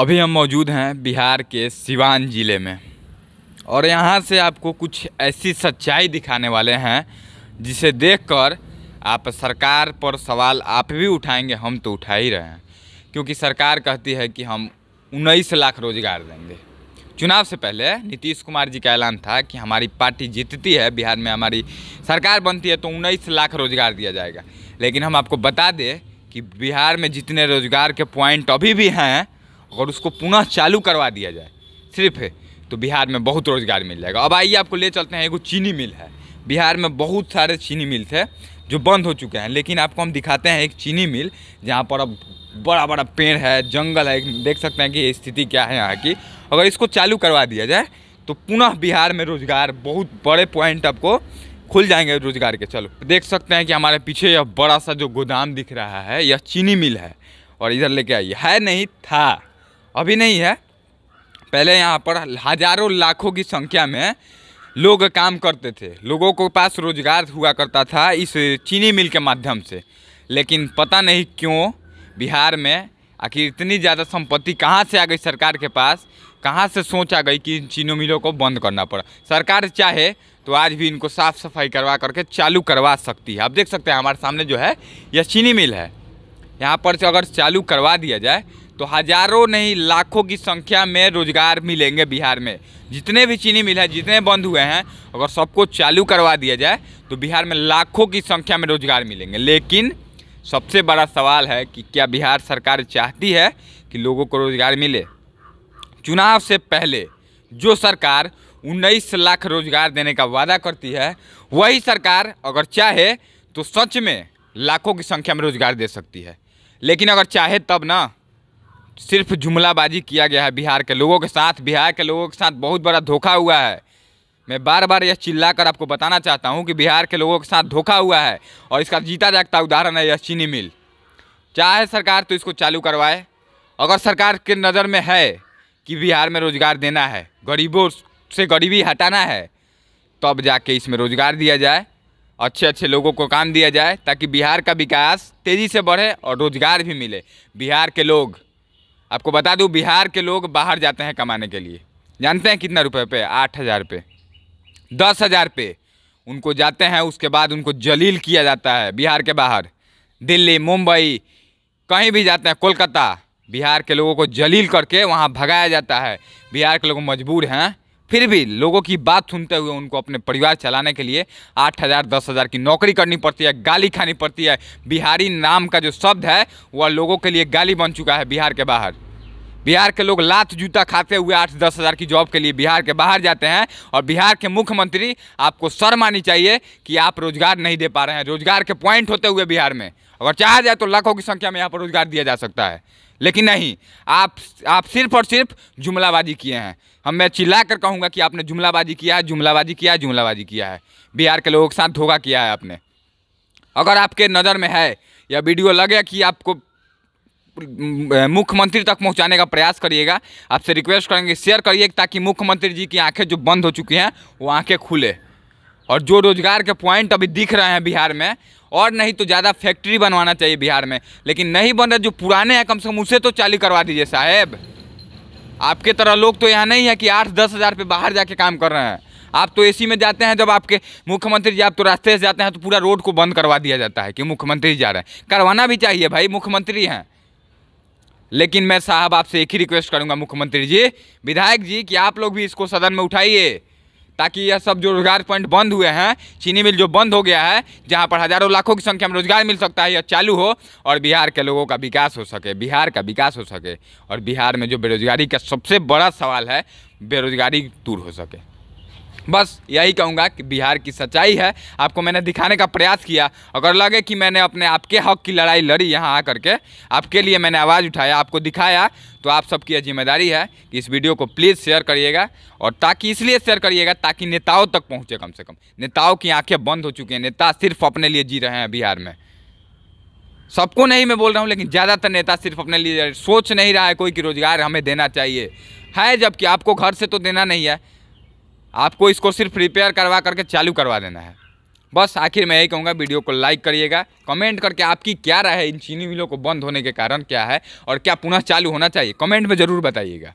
अभी हम मौजूद हैं बिहार के सिवान ज़िले में और यहाँ से आपको कुछ ऐसी सच्चाई दिखाने वाले हैं जिसे देखकर आप सरकार पर सवाल आप भी उठाएंगे हम तो उठा ही रहे हैं क्योंकि सरकार कहती है कि हम उन्नीस लाख रोज़गार देंगे चुनाव से पहले नीतीश कुमार जी का ऐलान था कि हमारी पार्टी जीतती है बिहार में हमारी सरकार बनती है तो उन्नीस लाख रोज़गार दिया जाएगा लेकिन हम आपको बता दें कि बिहार में जितने रोज़गार के पॉइंट अभी भी हैं और उसको पुनः चालू करवा दिया जाए सिर्फ तो बिहार में बहुत रोज़गार मिल जाएगा अब आइए आपको ले चलते हैं एगो चीनी मिल है बिहार में बहुत सारे चीनी मिल थे जो बंद हो चुके हैं लेकिन आपको हम दिखाते हैं एक चीनी मिल जहाँ पर अब बड़ा बड़ा पेड़ है जंगल है देख सकते हैं कि स्थिति क्या है यहाँ की अगर इसको चालू करवा दिया जाए तो पुनः बिहार में रोज़गार बहुत बड़े पॉइंट आपको खुल जाएंगे रोज़गार के चलो देख सकते हैं कि हमारे पीछे यह बड़ा सा जो गोदाम दिख रहा है यह चीनी मिल है और इधर लेके आइए है नहीं था अभी नहीं है पहले यहाँ पर हजारों लाखों की संख्या में लोग काम करते थे लोगों को पास रोजगार हुआ करता था इस चीनी मिल के माध्यम से लेकिन पता नहीं क्यों बिहार में आखिर इतनी ज़्यादा संपत्ति कहाँ से आ गई सरकार के पास कहाँ से सोच आ गई कि इन चीनी मिलों को बंद करना पड़ा सरकार चाहे तो आज भी इनको साफ़ सफाई करवा करके चालू करवा सकती है आप देख सकते हैं हमारे सामने जो है यह चीनी मिल है यहाँ पर अगर चालू करवा दिया जाए तो हजारों नहीं लाखों की संख्या में रोजगार मिलेंगे बिहार में जितने भी चीनी मिल है जितने बंद हुए हैं अगर सबको चालू करवा दिया जाए तो बिहार में लाखों की संख्या में रोजगार मिलेंगे लेकिन सबसे बड़ा सवाल है कि क्या बिहार सरकार चाहती है कि लोगों को रोजगार मिले चुनाव से पहले जो सरकार उन्नीस लाख रोजगार देने का वादा करती है वही सरकार अगर चाहे तो सच में लाखों की संख्या में रोजगार दे सकती है लेकिन अगर चाहे तब ना सिर्फ जुमलाबाजी किया गया है बिहार के लोगों के साथ बिहार के लोगों के साथ बहुत बड़ा धोखा हुआ है मैं बार बार यह चिल्ला कर आपको बताना चाहता हूँ कि बिहार के लोगों के साथ धोखा हुआ है और इसका जीता जागता उदाहरण है यह चीनी मिल चाहे सरकार तो इसको चालू करवाए अगर सरकार के नज़र में है कि बिहार में रोज़गार देना है गरीबों से गरीबी हटाना है तब तो जाके इसमें रोज़गार दिया जाए अच्छे अच्छे लोगों को काम दिया जाए ताकि बिहार का विकास तेज़ी से बढ़े और रोज़गार भी मिले बिहार के लोग आपको बता दूँ बिहार के लोग बाहर जाते हैं कमाने के लिए जानते हैं कितना रुपए पे आठ हज़ार पे दस हज़ार पे उनको जाते हैं उसके बाद उनको जलील किया जाता है बिहार के बाहर दिल्ली मुंबई कहीं भी जाते हैं कोलकाता बिहार के लोगों को जलील करके वहाँ भगाया जाता है बिहार के लोग मजबूर हैं फिर भी लोगों की बात सुनते हुए उनको अपने परिवार चलाने के लिए आठ हज़ार दस हज़ार की नौकरी करनी पड़ती है गाली खानी पड़ती है बिहारी नाम का जो शब्द है वह लोगों के लिए गाली बन चुका है बिहार के बाहर बिहार के लोग लात जूता खाते हुए आठ दस हज़ार की जॉब के लिए बिहार के बाहर जाते हैं और बिहार के मुख्यमंत्री आपको सर मानी चाहिए कि आप रोज़गार नहीं दे पा रहे हैं रोज़गार के पॉइंट होते हुए बिहार में अगर चाहा जाए तो लाखों की संख्या में यहाँ पर रोज़गार दिया जा सकता है लेकिन नहीं आप आप सिर्फ और सिर्फ जुमलाबाजी किए हैं हम मैं चिल्ला कर कहूँगा कि आपने जुमलाबाजी किया है जुमलाबाजी किया है जुमलाबाजी किया है बिहार के लोगों के साथ धोखा किया है आपने अगर आपके नज़र में है या वीडियो लगे कि आपको मुख्यमंत्री तक पहुंचाने का प्रयास करिएगा आपसे रिक्वेस्ट करेंगे शेयर करिए ताकि मुख्यमंत्री जी की आंखें जो बंद हो चुकी हैं वो आंखें खुले और जो रोज़गार के पॉइंट अभी दिख रहे हैं बिहार में और नहीं तो ज़्यादा फैक्ट्री बनवाना चाहिए बिहार में लेकिन नहीं बन रहे जो पुराने हैं कम से कम उसे तो चालू करवा दीजिए साहेब आपके तरह लोग तो यहाँ नहीं है कि आठ दस हज़ार पे बाहर जाके काम कर रहे हैं आप तो एसी में जाते हैं जब आपके मुख्यमंत्री जी आप तो रास्ते से जाते हैं तो पूरा रोड को बंद करवा दिया जाता है कि मुख्यमंत्री जा रहे हैं करवाना भी चाहिए भाई मुख्यमंत्री हैं लेकिन मैं साहब आपसे एक ही रिक्वेस्ट करूंगा मुख्यमंत्री जी विधायक जी कि आप लोग भी इसको सदन में उठाइए ताकि यह सब जो रोजगार पॉइंट बंद हुए हैं चीनी मिल जो बंद हो गया है जहाँ पर हजारों लाखों की संख्या में रोजगार मिल सकता है यह चालू हो और बिहार के लोगों का विकास हो सके बिहार का विकास हो सके और बिहार में जो बेरोजगारी का सबसे बड़ा सवाल है बेरोजगारी दूर हो सके बस यही कहूँगा कि बिहार की सच्चाई है आपको मैंने दिखाने का प्रयास किया अगर लगे कि मैंने अपने आपके हक की लड़ाई लड़ी यहाँ आ करके आपके लिए मैंने आवाज़ उठाया आपको दिखाया तो आप सबकी यह जिम्मेदारी है कि इस वीडियो को प्लीज़ शेयर करिएगा और ताकि इसलिए शेयर करिएगा ताकि नेताओं तक पहुँचे कम से कम नेताओं की आँखें बंद हो चुकी हैं नेता सिर्फ अपने लिए जी रहे हैं बिहार में सबको नहीं मैं बोल रहा हूँ लेकिन ज़्यादातर नेता सिर्फ अपने लिए सोच नहीं रहा है कोई कि रोज़गार हमें देना चाहिए है जबकि आपको घर से तो देना नहीं है आपको इसको सिर्फ रिपेयर करवा करके चालू करवा देना है बस आखिर मैं यही कहूँगा वीडियो को लाइक करिएगा कमेंट करके आपकी क्या राय है इन चीनी मिलों को बंद होने के कारण क्या है और क्या पुनः चालू होना चाहिए कमेंट में ज़रूर बताइएगा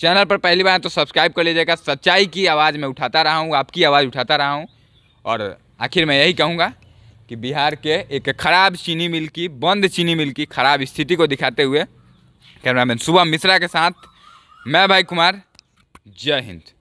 चैनल पर पहली बार तो सब्सक्राइब कर लीजिएगा सच्चाई की आवाज़ मैं उठाता रहा हूँ आपकी आवाज़ उठाता रहा हूँ और आखिर मैं यही कहूँगा कि बिहार के एक ख़राब चीनी मिल की बंद चीनी मिल की ख़राब स्थिति को दिखाते हुए कैमरामैन शुभम मिश्रा के साथ मैं भाई कुमार जय हिंद